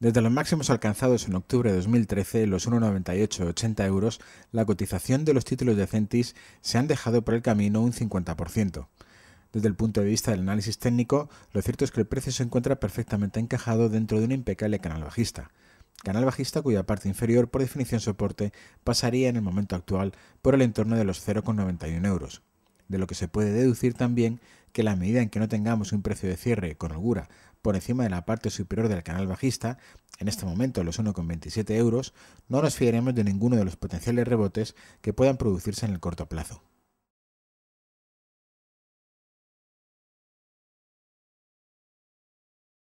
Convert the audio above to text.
Desde los máximos alcanzados en octubre de 2013, los 1,9880 euros, la cotización de los títulos de Centis se han dejado por el camino un 50%. Desde el punto de vista del análisis técnico, lo cierto es que el precio se encuentra perfectamente encajado dentro de un impecable canal bajista. Canal bajista cuya parte inferior, por definición soporte, pasaría en el momento actual por el entorno de los 0,91 euros de lo que se puede deducir también que la medida en que no tengamos un precio de cierre con holgura por encima de la parte superior del canal bajista, en este momento los 27 euros, no nos fiaremos de ninguno de los potenciales rebotes que puedan producirse en el corto plazo.